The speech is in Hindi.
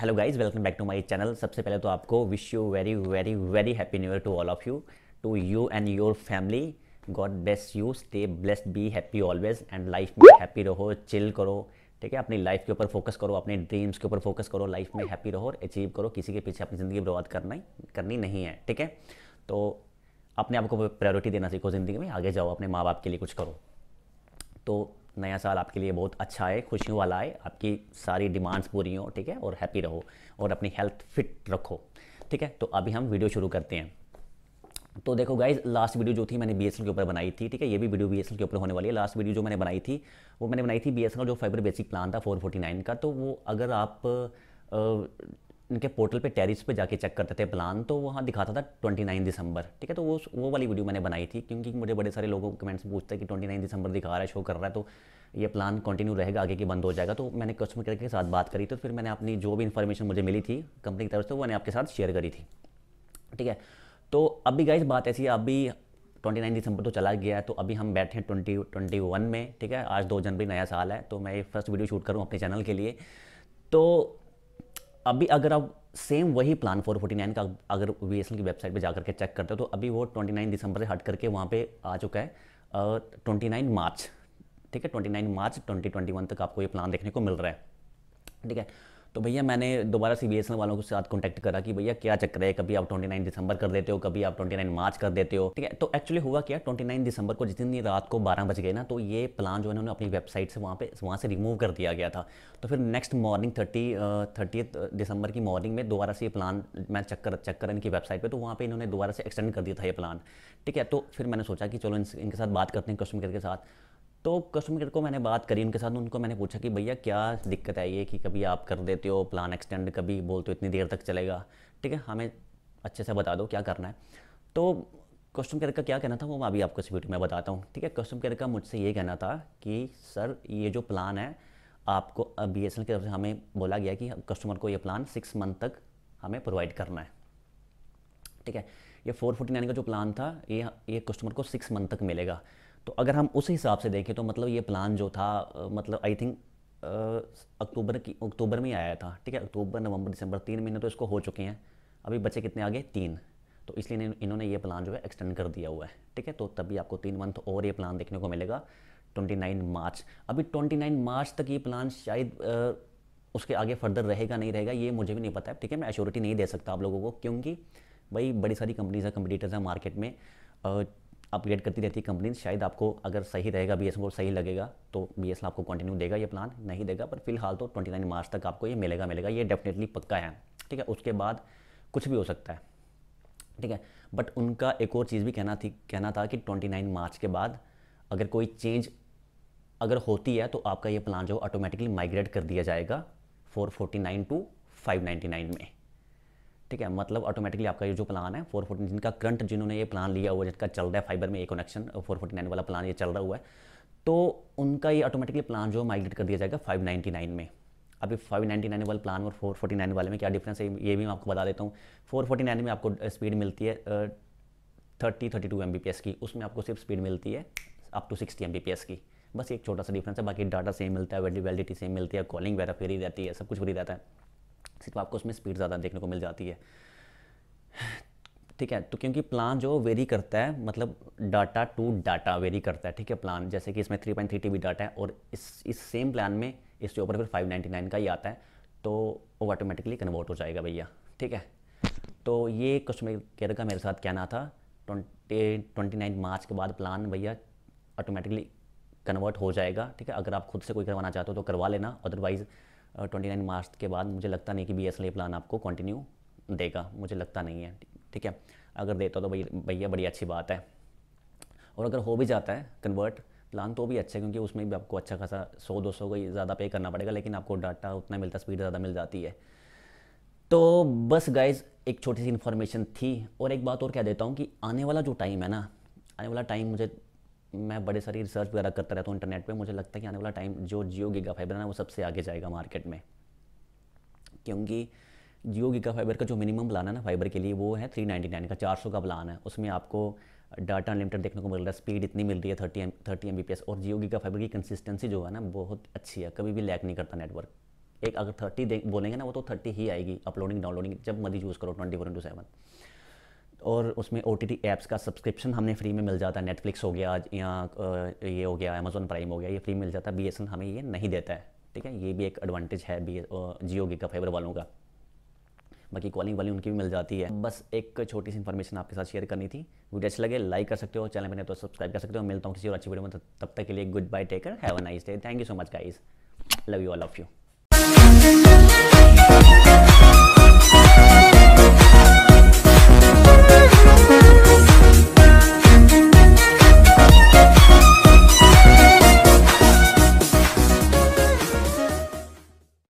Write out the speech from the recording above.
hello guys welcome back to my channel सबसे पहले तो आपको wish you very very very happy new year to all of you to you and your family God bless you stay blessed be happy always and life में हैप्पी रहो चिल करो ठीक है अपनी लाइफ के ऊपर फोकस करो अपने ड्रीम्स के ऊपर फोकस करो लाइफ में हैप्पी रहो और अचीव करो किसी के पीछे अपनी ज़िंदगी बर्बाद करना करनी नहीं है ठीक है तो अपने आप को प्रायोरिटी देना सीखो ज़िंदगी में आगे जाओ अपने माँ बाप के लिए कुछ करो तो नया साल आपके लिए बहुत अच्छा है खुशियों वाला है आपकी सारी डिमांड्स पूरी हो ठीक है और हैप्पी रहो और अपनी हेल्थ फिट रखो ठीक है तो अभी हम वीडियो शुरू करते हैं तो देखो गाइज लास्ट वीडियो जो थी मैंने बी के ऊपर बनाई थी ठीक है ये भी वीडियो बी के ऊपर होने वाली है लास्ट वीडियो जो मैंने बनाई थी वो मैंने बनाई थी बी का जो फाइबर बेसिक प्लान था 449 का तो वो अगर आप उनके पोर्टल पे टेरिस पे जाके चेक करते थे प्लान तो वहाँ दिखाता था ट्वेंटी नाइन दिसंबर ठीक है तो वो वो वाली वीडियो मैंने बनाई थी क्योंकि मुझे बड़े सारे लोगों को कमेंट्स में पूछते हैं कि ट्वेंटी नाइन दिसंबर दिखा रहा है शो कर रहा है तो ये प्लान कंटिन्यू रहेगा आगे की बंद हो जाएगा तो मैंने कस्टमर केयर के साथ बात करी तो फिर मैंने अपनी जो भी इन्फॉर्मेशन मुझे मिली थी कंपनी की तरफ से वो मैंने आपके साथ शेयर करी थी ठीक है तो अभी गाइज बात ऐसी है अभी ट्वेंटी नाइन दिसंबर तो चला गया है तो अभी हम बैठे हैं ट्वेंटी ट्वेंटी वन में ठीक है आज दो जनवरी नया साल है तो मैं ये फर्स्ट वीडियो शूट करूँ अपने चैनल के लिए तो अभी अगर आप सेम वही प्लान 449 का अगर वी की वेबसाइट पे जाकर के चेक करते हो तो अभी वो 29 दिसंबर से हट करके वहाँ पे आ चुका है ट्वेंटी नाइन मार्च ठीक है twenty nine March twenty twenty one तक आपको ये प्लान देखने को मिल रहा है ठीक है तो भैया मैंने दोबारा सी बी वालों के साथ कॉन्टैक्ट करा कि भैया क्या चक्कर है कभी आप 29 दिसंबर कर देते हो कभी आप 29 मार्च कर देते हो ठीक है तो एक्चुअली हुआ क्या 29 दिसंबर को जिस दिन रात को 12 बज गए ना तो ये प्लान जो है उन्होंने अपनी वेबसाइट से वहाँ पे वहाँ से रिमूव कर दिया गया था तो फिर नेक्स्ट मॉर्निंग थर्टी थर्टी दिसंबर की मॉर्निंग में दोबारा से ये प्लान मैं चक्कर चक्कर इनकी वेबसाइट पर तो वहाँ पर इन्होंने दोबारा से एक्सटेंड कर दिया था ये प्लान ठीक है तो फिर मैंने सोचा कि चलो इनके साथ बात करते हैं कस्टमर केयर के साथ तो कस्टमर को मैंने बात करी उनके साथ उनको मैंने पूछा कि भैया क्या दिक्कत आई है कि कभी आप कर देते हो प्लान एक्सटेंड कभी बोलते हो इतनी देर तक चलेगा ठीक है हमें अच्छे से बता दो क्या करना है तो कस्टम केयर का क्या कहना था वो मैं अभी आपको इस वीडियो में बताता हूँ ठीक है कस्टम केयर का मुझसे ये कहना था कि सर ये जो प्लान है आपको बी एस की तरफ से हमें बोला गया कि कस्टमर को ये प्लान सिक्स मंथ तक हमें प्रोवाइड करना है ठीक है ये फोर फोर्टी नाइन का जो प्लान था ये ये कस्टमर को सिक्स मंथ तक मिलेगा तो अगर हम उस हिसाब से देखें तो मतलब ये प्लान जो था मतलब आई थिंक अक्टूबर की अक्टूबर में आया था ठीक है अक्टूबर नवंबर दिसंबर तीन महीने तो इसको हो चुके हैं अभी बचे कितने आगे तीन तो इसलिए इन्होंने ये प्लान जो है एक्सटेंड कर दिया हुआ है ठीक है तो तभी आपको तीन मंथ और ये प्लान देखने को मिलेगा 29 मार्च अभी 29 मार्च तक ये प्लान शायद आ, उसके आगे फर्दर रहेगा नहीं रहेगा ये मुझे भी नहीं पता है ठीक है मैं एश्योरिटी नहीं दे सकता आप लोगों को क्योंकि भाई बड़ी सारी कंपनीज हैं कंपटीटर्स हैं मार्केट में आ, अपग्रेड करती रहती है कंपनी शायद आपको अगर सही रहेगा बी को सही लगेगा तो बी आपको कंटिन्यू देगा ये प्लान नहीं देगा पर फिलहाल तो 29 मार्च तक आपको ये मिलेगा मिलेगा ये डेफिनेटली पक्का है ठीक है उसके बाद कुछ भी हो सकता है ठीक है बट उनका एक और चीज़ भी कहना थी कहना था कि 29 मार्च के बाद अगर कोई चेंज अगर होती है तो आपका ये प्लान जो ऑटोमेटिकली माइग्रेट कर दिया जाएगा फोर टू फाइव में ठीक है मतलब ऑटोमेटिकली आपका ये जो प्लान है फोर फोर्टी जिनका करंट जिन्होंने ये प्लान लिया हुआ जिनका चल रहा है फाइबर में एक कनेक्शन फोर फोर्टी नाइन वाला प्लान ये चल रहा हुआ है तो उनका ये ऑटोमेटिकली प्लान जो माइग्रेट कर दिया जाएगा फाइव नाइनटी नाइन में अभी फाइव नाइनटी नाइन वाले प्लान और फोर फोर्टी नाइन वाले में क्या डिफरेंस है ये भी मैं आपको बता देता हूँ फोर फोर्टी नाइन में आपको स्पीड uh, मिलती है thirty thirty two M B P S की उसमें आपको सिर्फ स्पीड मिलती है up to sixty M B P S की बस एक छोटा सा डिफरेंस है बाकी डाटा सेम मिलता है वैलिडिटी सेम मिलती है कॉलिंग वगैरह फ्री रहती है सब कुछ फ्री रहता है सिर्फ आपको उसमें स्पीड ज़्यादा देखने को मिल जाती है ठीक है तो क्योंकि प्लान जो वेरी करता है मतलब डाटा टू डाटा वेरी करता है ठीक है प्लान जैसे कि इसमें three point three T B data है और इस इस सेम प्लान में इसके ऊपर फिर फाइव नाइन्टी नाइन का ही आता है तो वो ऑटोमेटिकली कन्वर्ट हो जाएगा भैया ठीक है तो ये कस्टमर केयर का मेरे साथ कहना था ट्वेंटी ट्वेंटी नाइन मार्च के बाद प्लान भैया ऑटोमेटिकली कन्वर्ट हो जाएगा ठीक है अगर आप खुद से कोई करवाना चाहते हो तो करवा लेना अदरवाइज़ ट्वेंटी नाइन मार्च के बाद मुझे लगता नहीं कि बी एस प्लान आपको कंटिन्यू देगा मुझे लगता नहीं है ठीक है अगर देता तो भैया बड़ी अच्छी बात है और अगर हो भी जाता है कन्वर्ट प्लान तो भी अच्छा है क्योंकि उसमें भी आपको अच्छा खासा सौ दो सौ ज़्यादा पे करना पड़ेगा लेकिन आपको डाटा उतना मिलता स्पीड ज़्यादा मिल जाती है तो बस गाइज एक छोटी सी इन्फॉर्मेशन थी और एक बात और कह देता हूँ कि आने वाला जो टाइम है ना आने वाला टाइम मुझे मैं बड़े सारी रिसर्च वगैरह करता रहता हूँ इंटरनेट पे मुझे लगता है कि आने वाला टाइम जो जियो गीगा फाइबर है ना वो सबसे आगे जाएगा मार्केट में क्योंकि जियो गीगा फाइबर का जो मिनिमम प्लान है ना फाइबर के लिए वो है थ्री नाइन्टी नाइन का चार सौ का प्लान है उसमें आपको डाटा अनलिमिटेड देखने को मिल रहा है स्पीड इतनी मिल रही है thirty M thirty M B P S और जियो गीगा फाइबर की कंसिस्टेंसी जो है ना बहुत अच्छी है कभी भी लैक नहीं करता नेटवर्क एक अगर थर्टी बोलेंगे ना वो तो थर्टी ही आएगी अपलोडिंग डाउनलोडिंग जब मर्जी यूज़ करो ट्वेंटी फोर इंटू सेवन और उसमें ओ टी ऐप्स का सब्सक्रिप्शन हमने फ्री में मिल जाता है नेटफ्लिक्स हो गया या ये हो गया अमेज़ोन प्राइम हो गया ये फ्री मिल जाता है बी हमें ये नहीं देता है ठीक है ये भी एक एडवांटेज है बी जियो गी का फाइबर वालों का बाकी कॉलिंग वाली उनकी भी मिल जाती है बस एक छोटी सी इन्फॉर्मेशन आपके साथ शेयर करनी थी वीडियो अच्छी लगे लाइक कर सकते हो चैनल बने तो सब्सक्राइब कर सकते हो मिलता हूँ किसी और अच्छी वीडियो में तो तब तक के लिए goodbye take care have a nice day thank you so much guys love you all of you